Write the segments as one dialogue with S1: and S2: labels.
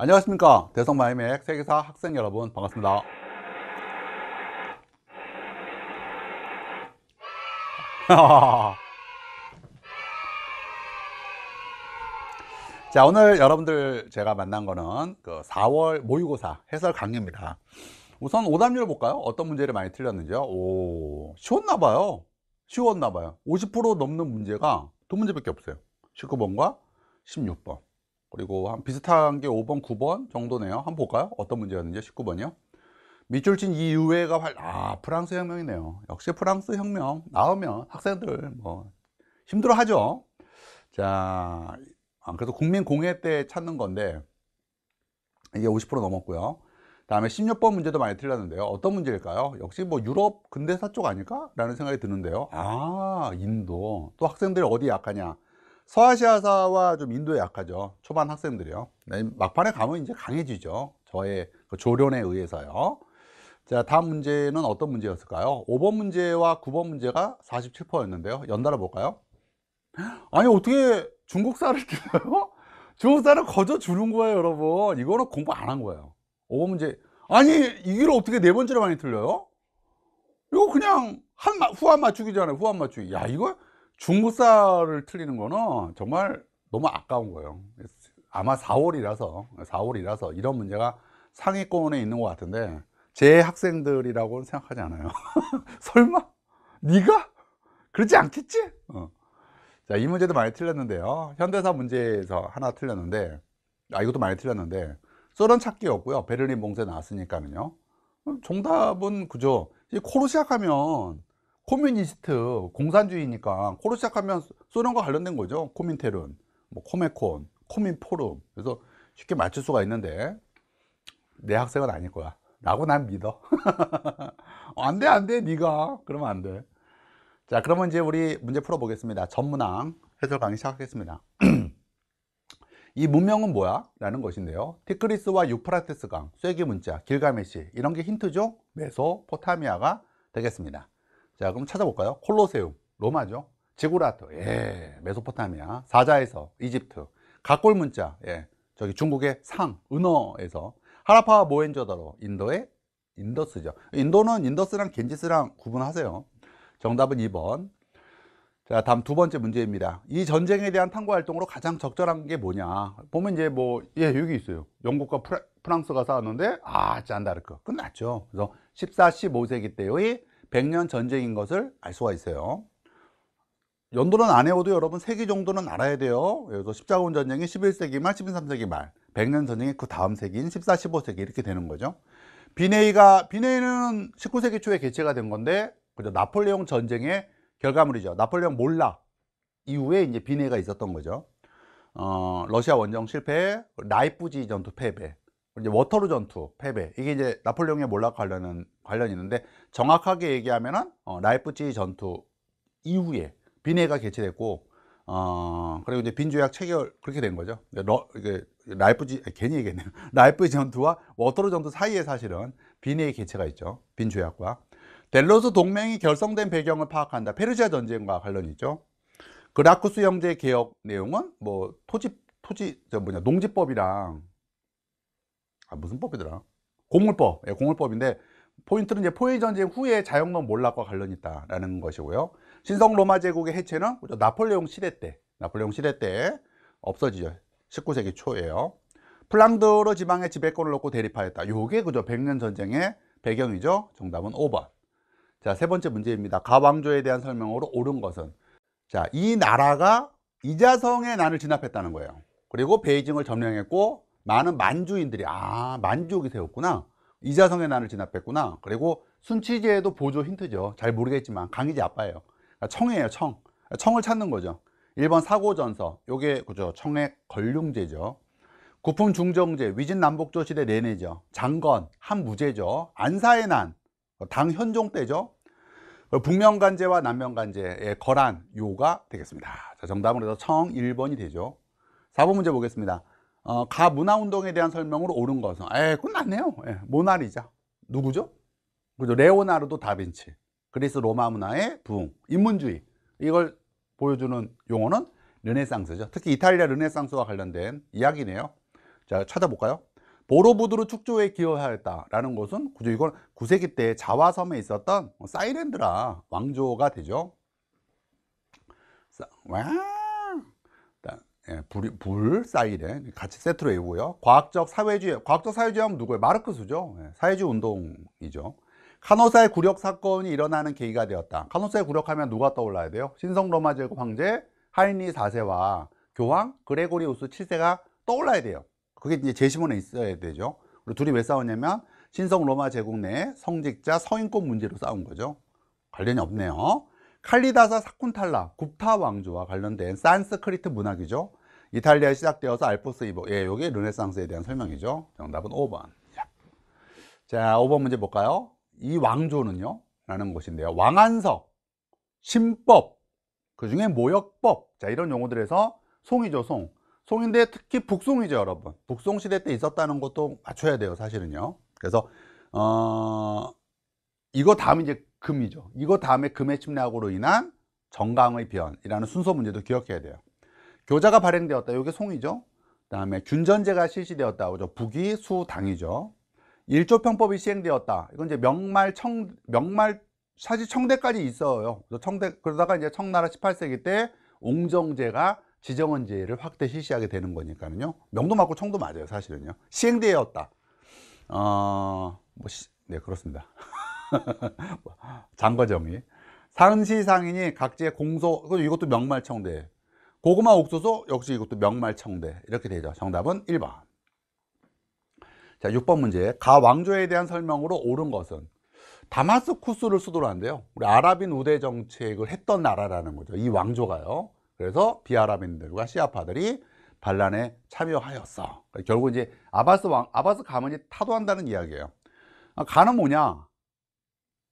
S1: 안녕하십니까 대성마이맥 세계사 학생 여러분 반갑습니다 자 오늘 여러분들 제가 만난 거는 그 4월 모의고사 해설 강의입니다 우선 오답률 볼까요? 어떤 문제를 많이 틀렸는지요? 오 쉬웠나 봐요 쉬웠나 봐요 50% 넘는 문제가 두 문제밖에 없어요 19번과 16번 그리고 한 비슷한 게 5번, 9번 정도네요. 한번 볼까요? 어떤 문제였는지 19번이요. 밑줄친 이후에가 활, 아, 프랑스 혁명이네요. 역시 프랑스 혁명 나오면 학생들 뭐 힘들어 하죠. 자, 아, 그래서 국민공회 때 찾는 건데 이게 50% 넘었고요. 다음에 16번 문제도 많이 틀렸는데요. 어떤 문제일까요? 역시 뭐 유럽 근대사 쪽 아닐까? 라는 생각이 드는데요. 아, 인도. 또 학생들이 어디 약하냐? 서아시아사와 좀 인도에 약하죠. 초반 학생들이요. 네, 막판에 가면 이제 강해지죠. 저의 그 조련에 의해서요. 자, 다음 문제는 어떤 문제였을까요? 5번 문제와 9번 문제가 47%였는데요. 연달아 볼까요? 아니, 어떻게 중국사를 들어요? 중국사를 거저 주는 거예요, 여러분. 이거는 공부 안 한 거예요. 5번 문제. 아니, 이걸 어떻게 네 번째로 많이 틀려요? 이거 그냥 한, 후한 맞추기잖아요. 후한 맞추기. 야, 이거 중국사를 틀리는 거는 정말 너무 아까운 거예요 아마 4월이라서 4월이라서 이런 문제가 상위권에 있는 것 같은데 제 학생들이라고는 생각하지 않아요 설마? 네가? 그렇지 않겠지? 어. 자, 이 문제도 많이 틀렸는데요 현대사 문제에서 하나 틀렸는데 아 이것도 많이 틀렸는데 쏘련 찾기였고요 베를린 봉쇄 나왔으니까는요 어, 정답은 그죠 코로 시작하면 코뮤니스트 공산주의니까 코로 시작하면 소련과 관련된 거죠 코민테른 뭐 코메콘 코민포럼 그래서 쉽게 맞출 수가 있는데 내 학생은 아닐 거야 라고 난 믿어 안돼 안돼 네가 그러면 안돼 자 그러면 이제 우리 문제 풀어보겠습니다 전문항 해설 강의 시작하겠습니다 이 문명은 뭐야? 라는 것인데요 티크리스와 유프라테스 강, 쐐기 문자, 길가메시 이런 게 힌트죠? 메소포타미아가 되겠습니다 자 그럼 찾아볼까요? 콜로세움 로마죠 지구라트 예 메소포타미아 사자에서 이집트 각골 문자 예 저기 중국의 상 은어에서 하라파와 모헨조다로 인도의 인더스죠 인도는 인더스랑 겐지스랑 구분하세요 정답은 2번 자 다음 두 번째 문제입니다 이 전쟁에 대한 탐구 활동으로 가장 적절한 게 뭐냐 보면 이제 뭐 예 여기 있어요 영국과 프랑스가 싸웠는데 아 짠다르크 끝났죠 그래서 14, 15세기 때의 백년 전쟁인 것을 알 수가 있어요. 연도는 안 해오도 여러분 세기 정도는 알아야 돼요. 그래서 십자군 전쟁이 11세기 말, 13세기 말, 백년 전쟁이 그 다음 세기인 14, 15세기 이렇게 되는 거죠. 비네이가 비네이는 19세기 초에 개최가 된 건데 그죠 나폴레옹 전쟁의 결과물이죠. 나폴레옹 몰락 이후에 이제 비네이가 있었던 거죠. 어, 러시아 원정 실패, 라이프지 전투 패배, 이제 워터루 전투 패배 이게 이제 나폴레옹의 몰락 관련은 관련이 있는데 정확하게 얘기하면은 어, 라이프치 전투 이후에 비네가 개최됐고 어, 그리고 이제 빈조약 체결 그렇게 된 거죠. 그러니까 러, 이게 라이프지 괜히 얘기했네요. 라이프 전투와 워터루 전투 사이에 사실은 빈의 개체가 있죠. 빈 조약과 델로스 동맹이 결성된 배경을 파악한다. 페르시아 전쟁과 관련이 있죠. 그라쿠스 형제 개혁 내용은 뭐 토지 토지 저 뭐냐 농지법이랑 아, 무슨 법이더라? 공물법 예, 공울법인데 포인트는 이제 포위 전쟁 후에 자영론 몰락과 관련 이 있다라는 것이고요. 신성 로마 제국의 해체는 나폴레옹 시대 때, 나폴레옹 시대 때 없어지죠. 19세기 초에요 플랑드로 지방의 지배권을 놓고 대립하였다. 요게 그죠1 0 0년 전쟁의 배경이죠. 정답은 5번. 자, 세 번째 문제입니다. 가왕조에 대한 설명으로 옳은 것은 자, 이 나라가 이자성의 난을 진압했다는 거예요. 그리고 베이징을 점령했고 많은 만주인들이 아 만주옥이 세웠구나 이자성의 난을 진압했구나 그리고 순치제에도 보조 힌트죠 잘 모르겠지만 강의지 아빠예요 그러니까 청해예요 청 그러니까 청을 찾는 거죠 1번 사고전서 요게 그죠 청액 걸륭제죠 구품 중정제 위진남북조 시대 내내죠 장건 한무제죠 안사의 난 어, 당현종 때죠 어, 북면간제와남면간제의 거란 요가 되겠습니다 자 정답은 그래서 청 1번이 되죠 4번 문제 보겠습니다 어, 가문화운동에 대한 설명으로 옳은 것은 에이 끝났네요 예, 모나리자 누구죠? 그죠 레오나르도 다빈치 그리스 로마 문화의 부흥 인문주의 이걸 보여주는 용어는 르네상스죠 특히 이탈리아 르네상스와 관련된 이야기네요 자 찾아볼까요? 보로부드르 축조에 기여하였다라는 것은 그죠 이건 9세기 때 자와섬에 있었던 사이렌드라 왕조가 되죠 와 예, 불, 불, 사이렌 같이 세트로 외우고요. 과학적 사회주의, 과학적 사회주의 하면 누구예요? 마르크스죠. 예, 사회주의 운동이죠. 카노사의 굴욕 사건이 일어나는 계기가 되었다. 카노사의 굴욕하면 누가 떠올라야 돼요? 신성 로마 제국 황제 하인리 4세와 교황 그레고리우스 7세가 떠올라야 돼요. 그게 이제 제시문에 있어야 되죠. 그리고 둘이 왜 싸웠냐면 신성 로마 제국 내 성직자 서인권 문제로 싸운 거죠. 관련이 없네요. 칼리다사 사쿤탈라 굽타 왕조와 관련된 산스크리트 문학이죠. 이탈리아에 시작되어서 알프스 이보 예, 요게 르네상스에 대한 설명이죠 정답은 5번 자 5번 문제 볼까요? 이 왕조는요 라는 것인데요 왕한석, 신법, 그 중에 모역법 자 이런 용어들에서 송이죠 송 송인데 특히 북송이죠 여러분 북송시대 때 있었다는 것도 맞춰야 돼요 사실은요 그래서 어 이거 다음 이제 금이죠 이거 다음에 금의 침략으로 인한 정강의 변이라는 순서 문제도 기억해야 돼요 교자가 발행되었다. 이게 송이죠. 그 다음에 균전제가 실시되었다. 그죠? 북이 수당이죠. 일조평법이 시행되었다. 이건 이제 명말 청, 명말, 사실 청대까지 있어요. 청대, 그러다가 이제 청나라 18세기 때 옹정제가 지정원제를 확대 실시하게 되는 거니까요. 명도 맞고 청도 맞아요, 사실은요. 시행되었다. 어, 뭐, 시, 네, 그렇습니다. 장과정이. 상시 상인이 각지의 공소, 이것도 명말 청대. 고구마 옥수수 역시 이것도 명말청대 이렇게 되죠 정답은 1번 자 6번 문제 가왕조에 대한 설명으로 옳은 것은 다마스쿠스를 수도로 한대요 우리 아랍인 우대 정책을 했던 나라라는 거죠 이 왕조가요 그래서 비아랍인들과 시아파들이 반란에 참여하였어 결국 이제 아바스 왕 아바스 가문이 타도한다는 이야기예요 아, 가는 뭐냐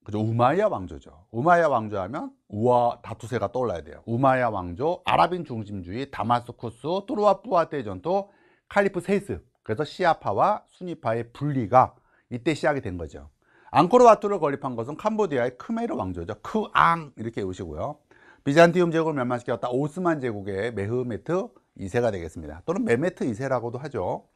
S1: 그죠? 우마이야 왕조죠. 우마이야 왕조 하면 우와 다투세가 떠올라야 돼요. 우마이야 왕조, 아랍인 중심주의, 다마스쿠스, 뚜루와 뿌아 대전도 칼리프 세습 그래서 시아파와 순니파의 분리가 이때 시작이 된 거죠. 앙코르와투를 건립한 것은 캄보디아의 크메르 왕조죠. 크앙 이렇게 외우시고요. 비잔티움 제국을 멸망시켰다 오스만 제국의 메흐메트 2세가 되겠습니다. 또는 메메트 2세라고도 하죠.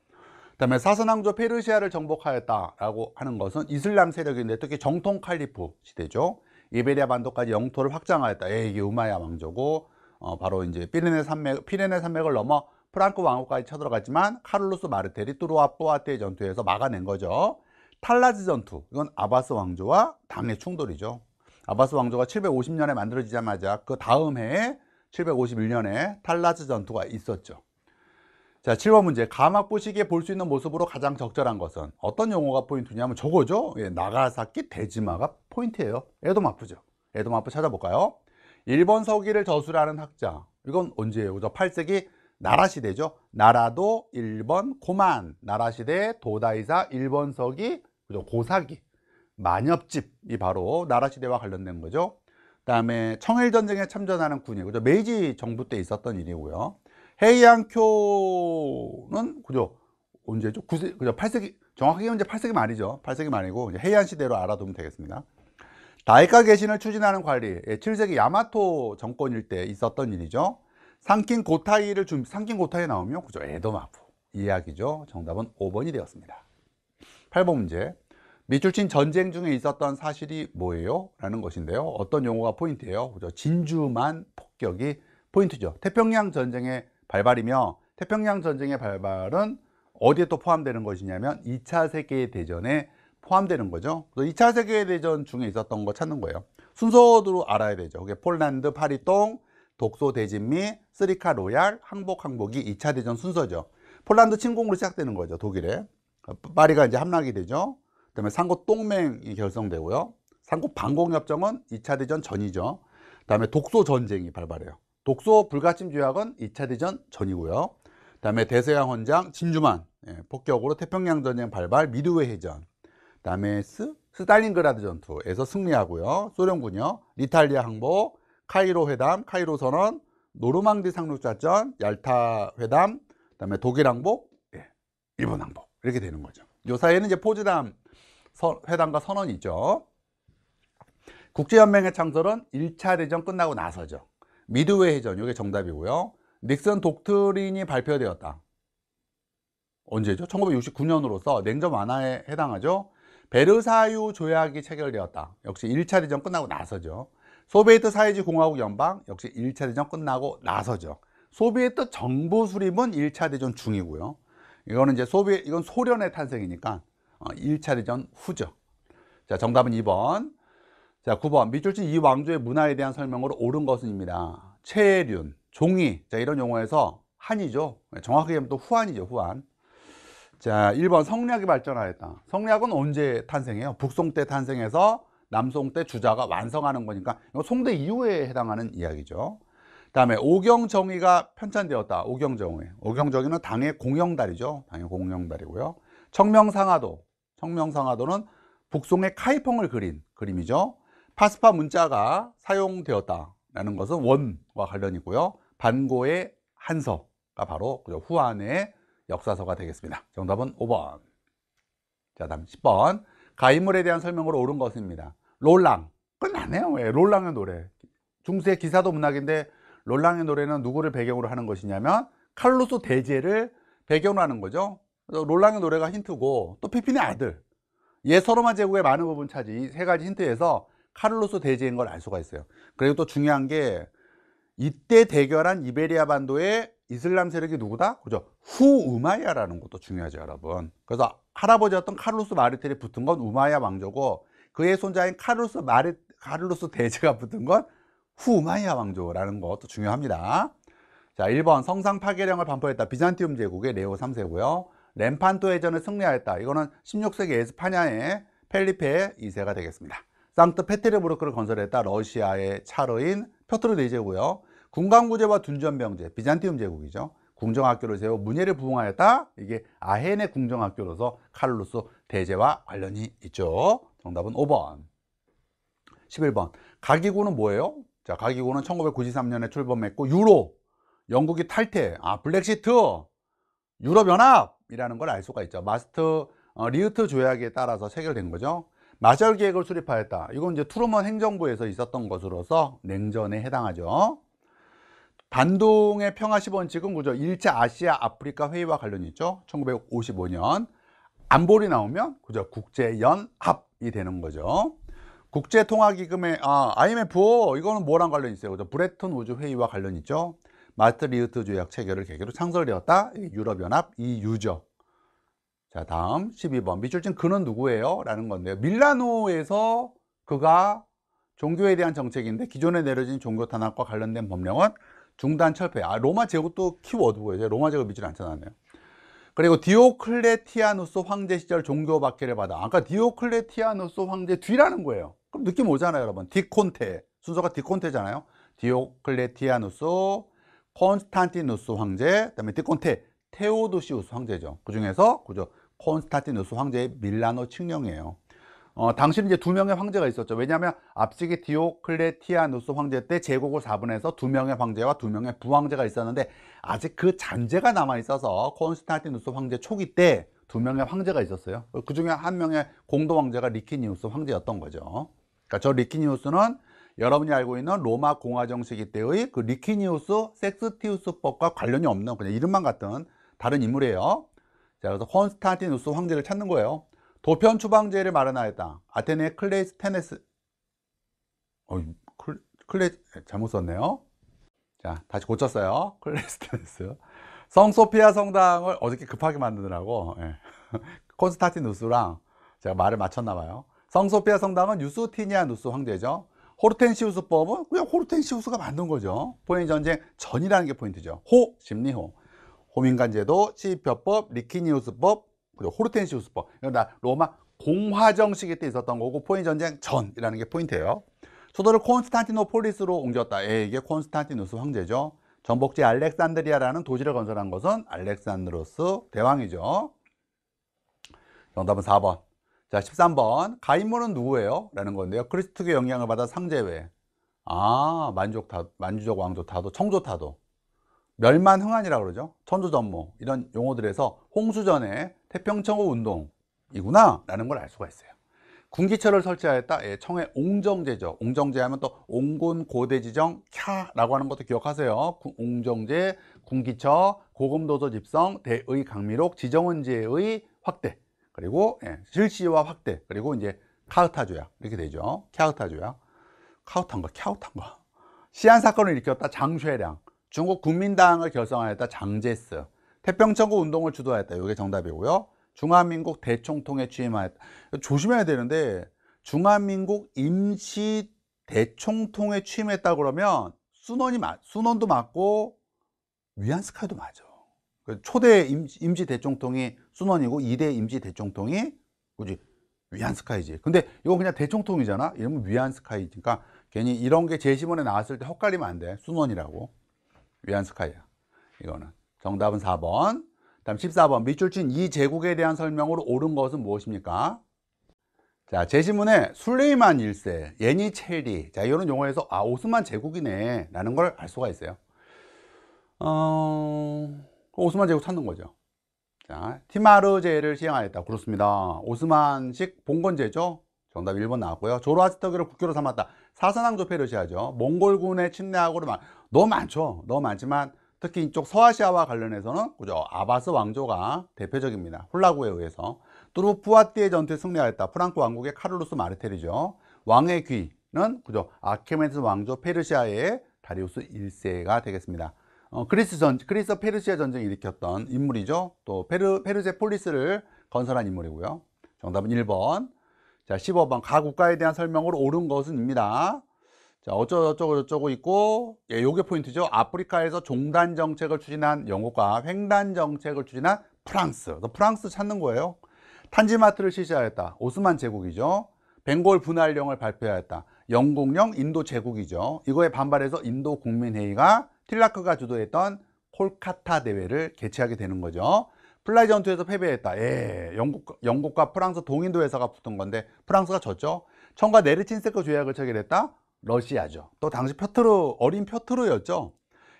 S1: 다음에 사선왕조 페르시아를 정복하였다라고 하는 것은 이슬람 세력인데 특히 정통 칼리프 시대죠. 이베리아 반도까지 영토를 확장하였다. 에이, 예, 이게 우마야 왕조고 어, 바로 이제 피레네 산맥 피레네 산맥을 넘어 프랑크 왕국까지 쳐들어갔지만 카를로스 마르텔이 뚜루와 뽀아테 전투에서 막아낸 거죠. 탈라즈 전투 이건 아바스 왕조와 당의 충돌이죠. 아바스 왕조가 750년에 만들어지자마자 그 다음 해에 751년에 탈라즈 전투가 있었죠. 자, 7번 문제. 가마시기에볼 수 있는 모습으로 가장 적절한 것은 어떤 용어가 포인트냐면 저거죠. 예, 나가사키 대지마가 포인트예요. 에도마프죠. 에도마프 찾아볼까요? 일번 서기를 저술하는 학자. 이건 언제예요? 저 8세기 나라 시대죠. 나라도 일번 고만. 나라 시대 도다이사 일번 서기 그죠? 고사기. 만엽집이 바로 나라 시대와 관련된 거죠. 그다음에 청일 전쟁에 참전하는 군이 그죠? 메이지 정부 때 있었던 일이고요. 헤이안교는 그죠? 언제죠? 9세, 그죠? 8세기 정확하게 현재 8세기 말이죠. 8세기 말이고 헤이안 시대로 알아두면 되겠습니다. 다이카 개신을 추진하는 관리, 7세기 야마토 정권일 때 있었던 일이죠. 상킨 고타이를 준 상킨 고타이 나오면 그죠? 에도마부 이야기죠. 정답은 5번이 되었습니다. 8번 문제. 미출친 전쟁 중에 있었던 사실이 뭐예요? 라는 것인데요. 어떤 용어가 포인트예요? 그죠? 진주만 폭격이 포인트죠. 태평양 전쟁의 발발이며 태평양 전쟁의 발발은 어디에 또 포함되는 것이냐면 2차 세계대전에 포함되는 거죠. 그래서 2차 세계대전 중에 있었던 거 찾는 거예요. 순서대로 알아야 되죠. 그게 폴란드, 파리똥 독소 대진미, 쓰리카 로얄, 항복 항복이 2차 대전 순서죠. 폴란드 침공으로 시작되는 거죠. 독일에. 그러니까 파리가 이제 함락이 되죠. 그다음에 상고똥맹이 결성되고요. 상고 방공협정은 2차 대전 전이죠. 그다음에 독소 전쟁이 발발해요. 독소 불가침 조약은 2차 대전 전이고요. 그 다음에 대서양 헌장 진주만 예, 폭격으로 태평양 전쟁 발발 미드웨이 해전 그 다음에 스, 스탈린그라드 전투에서 승리하고요. 소련군요. 리탈리아 항복, 카이로 회담, 카이로 선언, 노르망디 상륙작전, 얄타 회담, 그다음에 독일 항복, 예, 일본 항복 이렇게 되는 거죠. 요 사이에는 이제 포즈담 서, 회담과 선언이죠. 국제연맹의 창설은 1차 대전 끝나고 나서죠. 미드웨이 해전 이게 정답이고요 닉슨 독트린이 발표되었다 언제죠? 1969년으로서 냉전 완화에 해당하죠 베르사유 조약이 체결되었다 역시 1차 대전 끝나고 나서죠 소비에트 사회주의 공화국 연방 역시 1차 대전 끝나고 나서죠 소비에트 정부 수립은 1차 대전 중이고요 이거는 이제 소비 이건 소련의 탄생이니까 1차 어, 대전 후죠 자 정답은 2번 자, 9번 밑줄친 이 왕조의 문화에 대한 설명으로 옳은 것은입니다. 체륜, 종이 자, 이런 용어에서 한이죠. 네, 정확하게 하면 또 후한이죠, 후한. 자, 1번 성리학이 발전하였다. 성리학은 언제 탄생해요? 북송 때 탄생해서 남송 때 주자가 완성하는 거니까 이거 송대 이후에 해당하는 이야기죠. 다음에 오경정의가 편찬되었다. 오경정의. 오경정의는 당의 공영달이죠. 당의 공영달이고요. 청명상하도. 청명상하도는 북송의 카이펑을 그린 그림이죠. 파스파 문자가 사용되었다라는 것은 원과 관련이고요. 반고의 한서가 바로 후안의 역사서가 되겠습니다. 정답은 5번. 자, 다음 10번. 가인물에 대한 설명으로 옳은 것입니다. 롤랑. 끝나네요. 왜? 예, 롤랑의 노래. 중세 기사도 문학인데 롤랑의 노래는 누구를 배경으로 하는 것이냐면 칼로스 대제를 배경으로 하는 거죠. 롤랑의 노래가 힌트고 또 피핀의 아들. 옛서로마 예, 제국의 많은 부분 차지 이 세 가지 힌트에서 카를로스 대제인 걸 알 수가 있어요. 그리고 또 중요한 게 이때 대결한 이베리아 반도의 이슬람 세력이 누구다? 그죠? 후 우마이야라는 것도 중요하죠, 여러분. 그래서 할아버지였던 카를로스 마르텔이 붙은 건 우마이야 왕조고 그의 손자인 카를로스 마르 카를로스 대제가 붙은 건 후 우마이야 왕조라는 것도 중요합니다. 자, 1번 성상 파괴령을 반포했다. 비잔티움 제국의 레오 3세고요. 램판토 해전을 승리하였다. 이거는 16세기 에스파냐의 펠리페 2세가 되겠습니다. 상트 페테르부르크를 건설했다 러시아의 차로인 표트르 대제고요 군강구제와 둔전병제 비잔티움 제국이죠 궁정학교를 세워 문예를 부흥하였다 이게 아헨의 궁정학교로서 칼를로스 대제와 관련이 있죠 정답은 5번 11번 가기고는 뭐예요? 자, 가기고는 1993년에 출범했고 유로, 영국이 탈퇴, 아 블랙시트, 유럽연합이라는 걸 알 수가 있죠 마스트 어, 리우트 조약에 따라서 체결된 거죠 마셜 계획을 수립하였다. 이건 이제 트루먼 행정부에서 있었던 것으로서 냉전에 해당하죠. 반동의 평화 시0원칙은 그죠. 1차 아시아 아프리카 회의와 관련이 있죠. 1955년. 안보리 나오면 그죠. 국제연합이 되는 거죠. 국제통화기금의 아, IMF 이거는 뭐랑 관련이 있어요? 그죠. 브레튼 우즈 회의와 관련이 있죠. 마트리우트 조약 체결을 계기로 창설되었다. 유럽연합 EU죠. 자 다음 12번 밑줄친 그는 누구예요? 라는 건데요 밀라노에서 그가 종교에 대한 정책인데 기존에 내려진 종교 탄압과 관련된 법령은 중단 철폐 아 로마 제국도 키워드고요 로마 제국 믿줄안 쳐놨네요 그리고 디오클레티아누스 황제 시절 종교 박해를 받아 아까 디오클레티아누스 황제 뒤라는 거예요 그럼 느낌 오잖아요 여러분 디콘테 순서가 디콘테잖아요 디오클레티아누스 콘스탄티누스 황제 그다음에 디콘테 테오도시우스 황제죠 그 중에서 그죠 콘스탄티누스 황제의 밀라노 칙령이에요. 어, 당시 이제 두 명의 황제가 있었죠. 왜냐하면 앞시기 디오클레티아누스 황제 때 제국을 사분해서두 명의 황제와 두 명의 부황제가 있었는데 아직 그 잔재가 남아 있어서 콘스탄티누스 황제 초기 때 두 명의 황제가 있었어요. 그 중에 한 명의 공도 황제가 리키니우스 황제였던 거죠. 그러니까 저 리키니우스는 여러분이 알고 있는 로마 공화정 시기 때의 그 리키니우스 섹스티우스법과 관련이 없는 그냥 이름만 같은 다른 인물이에요. 자, 그래서 콘스탄티누스 황제를 찾는 거예요. 도편 추방제를 마련하였다. 아테네 클레이스테네스. 어, 클, 클레 잘못 썼네요. 자, 다시 고쳤어요. 클레이스테네스. 성소피아 성당을 어저께 급하게 만드느라고 예. 콘스탄티누스랑 제가 말을 맞췄나 봐요. 성소피아 성당은 유스티니아누스 황제죠. 호르텐시우스법은 그냥 호르텐시우스가 만든 거죠. 포인 전쟁 전이라는 게 포인트죠. 호, 심리호. 호민관제도 시비표법, 리키니우스법, 그리고 호르텐시우스법 이건 다 로마 공화정 시기 때 있었던 거고 포인 전쟁 전이라는 게 포인트예요 수도를 콘스탄티노폴리스로 옮겼다 에 예, 이게 콘스탄티누스 황제죠 전복지 알렉산드리아라는 도시를 건설한 것은 알렉산드로스 대왕이죠 정답은 4번 자 13번 가인물은 누구예요? 라는 건데요 크리스트교 영향을 받아 상제외 아 만족 타, 만주족 왕조 타도 청조 타도 멸만흥안이라고 그러죠 천주전무 이런 용어들에서 홍수전의 태평천호 운동이구나 라는 걸 알 수가 있어요 군기철을 설치하였다 예, 청해 옹정제죠 옹정제 하면 또 옹곤고대지정 캬라고 하는 것도 기억하세요 옹정제, 군기철, 고금도서 집성, 대의 강미록, 지정원제의 확대 그리고 예, 실시와 확대 그리고 이제 카흐타 조약 이렇게 되죠 캬흐타 조약 카흐탄가 캬흐탄가 시한 사건을 일으켰다 장쇠량 중국 국민당을 결성하였다 장제스 태평천국 운동을 주도하였다 이게 정답이고요 중화민국 대총통에 취임하였다 조심해야 되는데 중화민국 임시 대총통에 취임했다 그러면 순원이 맞, 순원도 맞고 위안스카이도 맞아 그 초대 임시, 대총통이 순원이고 2대 임시 대총통이 뭐지 위안스카이지 근데 이거 그냥 대총통이잖아 이러면 위안스카이니까 괜히 이런 게 제시문에 나왔을 때 헛갈리면 안돼 순원이라고 위안스카이야 이거는 정답은 4번 다음 14번 밑줄 친 이 제국에 대한 설명으로 옳은 것은 무엇입니까? 자, 제시문에 술레이만 1세, 예니체리 자, 이런 용어에서 아, 오스만 제국이네 라는 걸 알 수가 있어요 어... 오스만 제국 찾는 거죠 자, 티마르제를 시행하였다 그렇습니다 오스만식 봉건제죠 정답 1번 나왔고요. 조로아스터교를 국교로 삼았다. 사선왕조 페르시아죠. 몽골군의 침략으로 막, 너무 많죠. 너무 많지만 특히 이쪽 서아시아와 관련해서는 그죠. 아바스 왕조가 대표적입니다. 훌라구에 의해서. 또르푸아띠의 전투에 승리하였다. 프랑크 왕국의 카를로스 마르텔이죠. 왕의 귀는 그죠. 아케메스 왕조 페르시아의 다리우스 1세가 되겠습니다. 어, 그리스 전, 그리스 페르시아 전쟁을 일으켰던 인물이죠. 또 페르, 페르제 폴리스를 건설한 인물이고요. 정답은 1번. 자, 15번 가국가에 대한 설명으로 옳은 것은입니다. 자, 어쩌고저쩌고 저쩌고 있고, 예, 요게 포인트죠. 아프리카에서 종단 정책을 추진한 영국과 횡단 정책을 추진한 프랑스. 너 프랑스 찾는 거예요. 탄지마트를 실시하였다. 오스만 제국이죠. 벵골 분할령을 발표하였다. 영국령 인도 제국이죠. 이거에 반발해서 인도 국민회의가 틸라크가 주도했던 콜카타 대회를 개최하게 되는 거죠. 플라이 전투에서 패배했다. 예, 영국, 영국과 프랑스 동인도 회사가 붙은 건데 프랑스가 졌죠. 청과 네르친세크 조약을 체결했다. 러시아죠. 또 당시 표트르 어린 표트르였죠.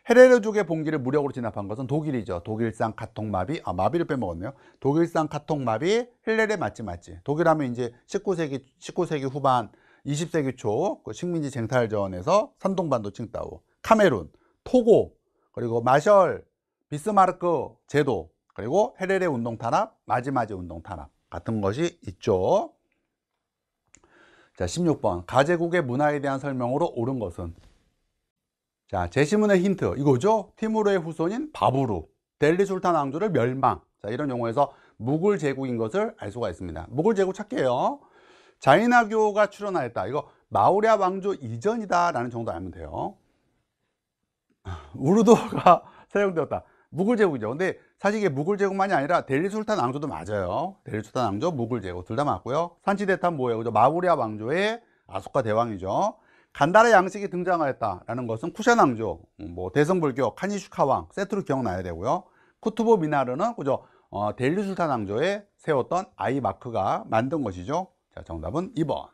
S1: 헤레르족의 봉기를 무력으로 진압한 것은 독일이죠. 독일산 카통마비, 아 마비를 빼먹었네요. 독일산 카통마비, 헬레레 맞지 맞지. 독일하면 이제 19세기 19세기 후반, 20세기 초그 식민지 쟁탈전에서 산동반도 칭따오, 카메룬, 토고, 그리고 마셜, 비스마르크 제도, 그리고 헤레레 운동 탄압, 마지마지 운동 탄압 같은 것이 있죠. 자, 16번. 가제국의 문화에 대한 설명으로 옳은 것은 자, 제시문의 힌트 이거죠. 티무르의 후손인 바부르, 델리 술탄 왕조를 멸망. 자, 이런 용어에서 무굴 제국인 것을 알 수가 있습니다. 무굴 제국 찾게요. 자이나교가 출현하였다. 이거 마우리아 왕조 이전이다라는 정도 알면 돼요. 우르도가 사용되었다. 무굴 제국이죠. 근데 사실 이게 무굴 제국만이 아니라 델리 술탄 왕조도 맞아요 델리 술탄 왕조, 무굴 제국 둘 다 맞고요 산치대탄 뭐예요? 그죠? 마구리아 왕조의 아소카 대왕이죠 간다라 양식이 등장하였다라는 것은 쿠샨 왕조, 음, 뭐 대성불교, 카니슈카 왕 세트로 기억나야 되고요 쿠투보 미나르는 그죠? 어, 델리 술탄 왕조에 세웠던 아이 마크가 만든 것이죠 자, 정답은 2번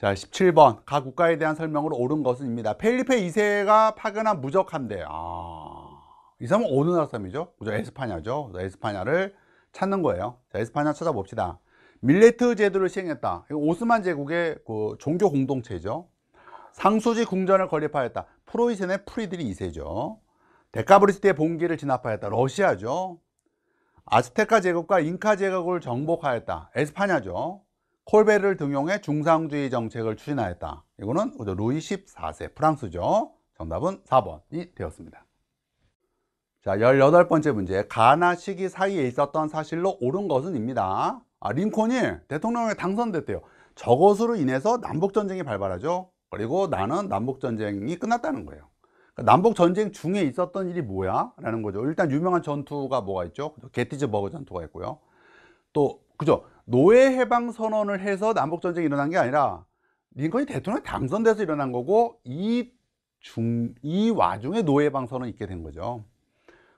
S1: 자 17번 각 국가에 대한 설명으로 옳은 것은입니다 펠리페 2세가 파견한 무적함대 아... 이 사람은 어느 나라 사람이죠? 그죠? 에스파냐죠. 에스파냐를 찾는 거예요. 자, 에스파냐 찾아봅시다. 밀레트 제도를 시행했다. 오스만 제국의 그 종교 공동체죠. 상수지 궁전을 건립하였다. 프로이센의 프리들이이세죠 데카브리스트의 봉기를 진압하였다. 러시아죠. 아스테카 제국과 잉카 제국을 정복하였다. 에스파냐죠. 콜베르를 등용해 중상주의 정책을 추진하였다. 이거는 루이 14세 프랑스죠. 정답은 4번이 되었습니다. 자, 열여덟 번째 문제. 가나 시기 사이에 있었던 사실로 옳은 것은입니다. 아, 링콘이 대통령에 당선됐대요. 저것으로 인해서 남북전쟁이 발발하죠. 그리고 나는 남북전쟁이 끝났다는 거예요. 그러니까 남북전쟁 중에 있었던 일이 뭐야? 라는 거죠. 일단 유명한 전투가 뭐가 있죠? 게티즈버그 전투가 있고요. 또, 그죠? 노예해방선언을 해서 남북전쟁이 일어난 게 아니라 링컨이 대통령 당선돼서 일어난 거고 이 중, 이 와중에 노예방선언이 해 있게 된 거죠.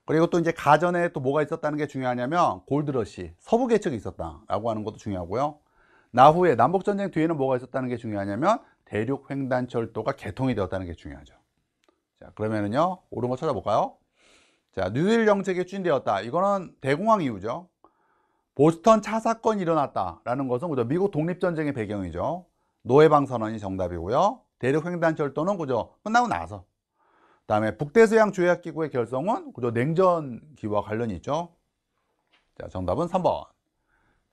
S1: 그리고 또 이제 가전에 또 뭐가 있었다는 게 중요하냐면 골드러시 서부 개척이 있었다라고 하는 것도 중요하고요. 나후에 남북 전쟁 뒤에는 뭐가 있었다는 게 중요하냐면 대륙 횡단 철도가 개통이 되었다는 게 중요하죠. 자 그러면은요 오른 거 찾아볼까요? 자 뉴딜 정책에 추진되었다. 이거는 대공황 이후죠. 보스턴 차 사건이 일어났다라는 것은 그죠 미국 독립 전쟁의 배경이죠. 노예방 선언이 정답이고요. 대륙 횡단 철도는 그죠 끝나고 나서 다음에 북대서양 조약기구의 결성은 그죠 냉전기와 관련이 있죠. 자, 정답은 3번.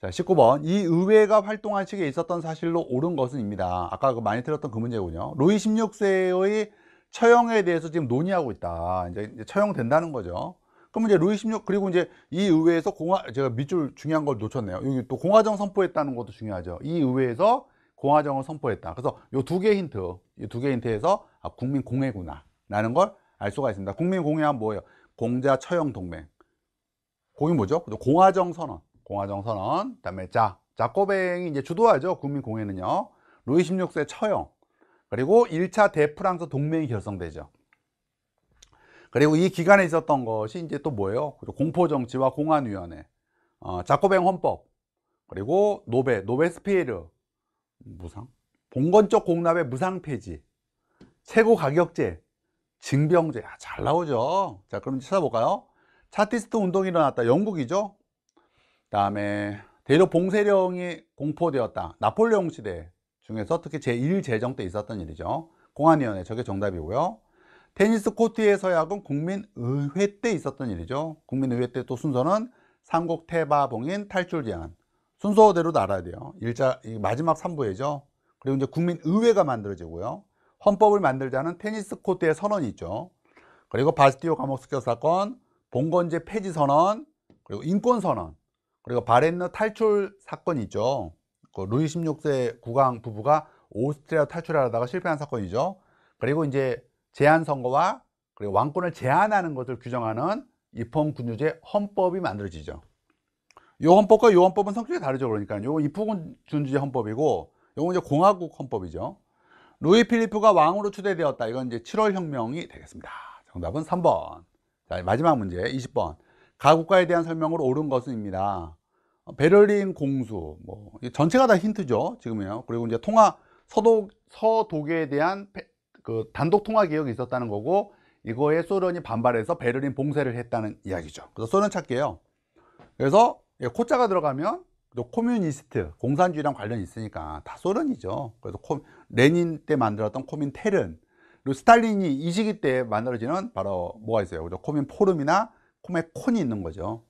S1: 자, 19번. 이 의회가 활동한 시기에 있었던 사실로 옳은 것은입니다. 아까 그 많이 들었던 그 문제군요. 로이 16세의 처형에 대해서 지금 논의하고 있다. 이제 처형된다는 거죠. 그럼 이제 로이 16 그리고 이제 이 의회에서 공화 제가 밑줄 중요한 걸 놓쳤네요. 여기 또 공화정 선포했다는 것도 중요하죠. 이 의회에서 공화정을 선포했다. 그래서 요 두개 힌트, 이 두개 힌트에서 아, 국민 공회구나 라는 걸 알 수가 있습니다 국민공예함 뭐예요? 공자 처형 동맹 공이 뭐죠? 공화정 선언 공화정 선언 그다음에 자 자코뱅이 이제 주도하죠 국민공예는요 루이 16세 처형 그리고 1차 대프랑스 동맹이 결성되죠 그리고 이 기간에 있었던 것이 이제 또 뭐예요? 공포정치와 공안위원회 어, 자코뱅 헌법 그리고 노베, 노베스피에르 무상 봉건적 공납의 무상 폐지 최고 가격제 징병제 야, 잘 나오죠 자 그럼 찾아볼까요 차티스트 운동이 일어났다 영국이죠 그 다음에 대륙 봉쇄령이 공포되었다 나폴레옹 시대 중에서 특히 제1제정 때 있었던 일이죠 공안위원회 저게 정답이고요 테니스 코트의 서약은 국민의회 때 있었던 일이죠 국민의회 때 또 순서는 삼국 태바봉인 탈출 제한 순서대로 알아야 돼요 일자 마지막 3부회죠 그리고 이제 국민의회가 만들어지고요 헌법을 만들자는 테니스 코트의 선언이 있죠. 그리고 바스티오 감옥수교 사건, 봉건제 폐지 선언, 그리고 인권 선언, 그리고 바렌너 탈출 사건이 있죠. 그 루이 16세 국왕 부부가 오스트리아 탈출하다가 실패한 사건이죠. 그리고 이제 제한 선거와 그리고 왕권을 제한하는 것을 규정하는 입헌군주제 헌법이 만들어지죠. 이 헌법과 이 헌법은 성격이 다르죠. 그러니까 요 입헌군주제 헌법이고 요건 이제 공화국 헌법이죠. 루이 필리프가 왕으로 추대되었다. 이건 이제 7월 혁명이 되겠습니다. 정답은 3번. 자, 마지막 문제 20번. 가국가에 대한 설명으로 옳은 것은입니다. 어, 베를린 공수, 뭐 전체가 다 힌트죠. 지금요. 그리고 이제 통화 서독 서독에 대한 그 단독 통화 개혁이 있었다는 거고 이거에 소련이 반발해서 베를린 봉쇄를 했다는 이야기죠. 그래서 소련 찾게요 그래서 코자가 들어가면 또 코뮤니스트, 공산주의랑 관련이 있으니까 다 소련이죠. 그래서 코, 레닌 때 만들었던 코민텔은 그리고 스탈린이 이 시기 때 만들어지는 바로 뭐가 있어요? 코민포름이나 코메콘이 있는 거죠.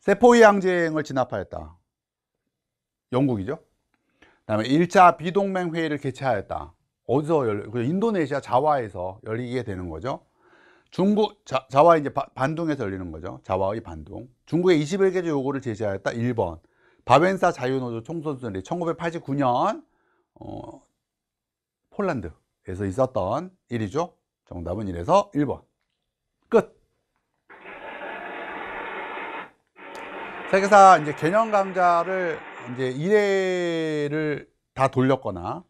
S1: 세포의 항쟁을 진압하였다. 영국이죠. 그다음에 1차 비동맹 회의를 개최하였다. 어디서 열려? 인도네시아 자와에서 열리게 되는 거죠. 중국 자, 자와 이제 반동에서 열리는 거죠. 자와의 반동. 중국의 21개조 요구를 제시하였다. 1번. 바벤사 자유노조 총선수들이 1989년 어, 폴란드에서 있었던 일이죠. 정답은 이래서 1번. 끝. 세계사 이제 개념 강좌를 이제 1회를 다 돌렸거나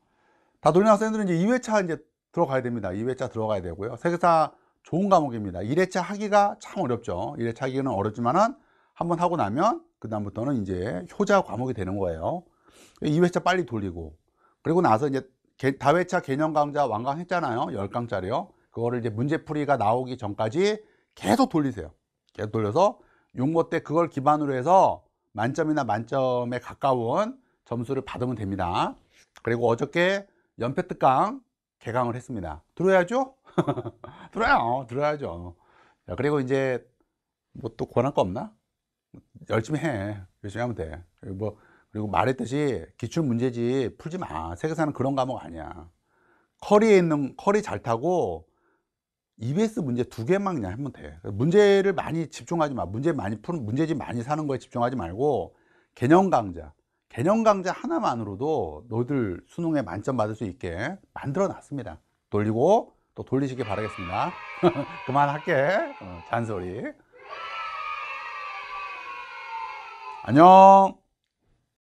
S1: 다 돌린 학생들은 이제 2회차 이제 들어가야 됩니다. 2회차 들어가야 되고요. 세계사 좋은 과목입니다. 1회차 하기가 참 어렵죠. 1회차 하기는 어렵지만은 한번 하고 나면 그다음부터는 이제 효자 과목이 되는 거예요. 2회차 빨리 돌리고 그리고 나서 이제 다회차 개념 강좌 완강 했잖아요. 10강짜리요. 그거를 이제 문제풀이가 나오기 전까지 계속 돌리세요. 계속 돌려서 6모 때 그걸 기반으로 해서 만점이나 만점에 가까운 점수를 받으면 됩니다. 그리고 어저께 연패 특강 개강을 했습니다. 들어야죠? 들어요. 들어야죠. 자, 그리고 이제 뭐 또권할거 없나? 열심히 해. 열심히 하면 돼. 뭐 그리고 말했듯이 기출 문제집 풀지 마. 세계사는 그런 과목 아니야. 커리에 있는 커리 잘 타고 EBS 문제 두 개만 그냥 하면 돼. 문제를 많이 집중하지 마. 문제 많이 푸는 문제집 많이 사는 거에 집중하지 말고 개념 강좌. 개념 강좌 하나만으로도 너희들 수능에 만점 받을 수 있게 만들어 놨습니다. 돌리고 또 돌리시기 바라겠습니다. 그만할게. 어, 잔소리. 안녕.